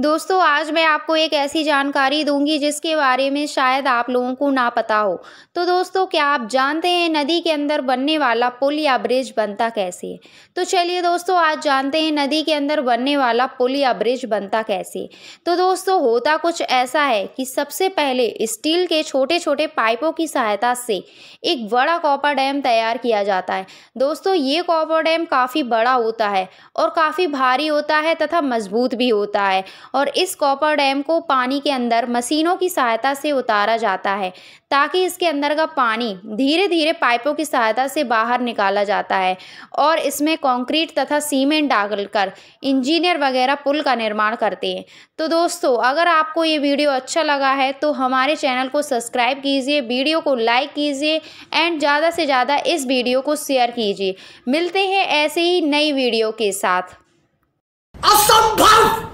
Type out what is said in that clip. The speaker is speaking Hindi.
दोस्तों आज मैं आपको एक ऐसी जानकारी दूंगी जिसके बारे में शायद आप लोगों को ना पता हो तो दोस्तों क्या आप जानते हैं नदी के अंदर बनने वाला पुल या ब्रिज बनता कैसे है तो चलिए दोस्तों आज जानते हैं नदी के अंदर बनने वाला पुल या ब्रिज बनता कैसे तो दोस्तों होता कुछ ऐसा है कि सबसे पहले स्टील के छोटे छोटे पाइपों की सहायता से एक बड़ा कॉपर डैम तैयार किया जाता है दोस्तों ये कॉपर डैम काफ़ी बड़ा होता है और काफ़ी भारी होता है तथा मजबूत भी होता है और इस कॉपर डैम को पानी के अंदर मशीनों की सहायता से उतारा जाता है ताकि इसके अंदर का पानी धीरे धीरे पाइपों की सहायता से बाहर निकाला जाता है और इसमें कंक्रीट तथा सीमेंट डालकर इंजीनियर वगैरह पुल का निर्माण करते हैं तो दोस्तों अगर आपको ये वीडियो अच्छा लगा है तो हमारे चैनल को सब्सक्राइब कीजिए वीडियो को लाइक कीजिए एंड ज़्यादा से ज़्यादा इस वीडियो को शेयर कीजिए मिलते हैं ऐसे ही नई वीडियो के साथ असंभव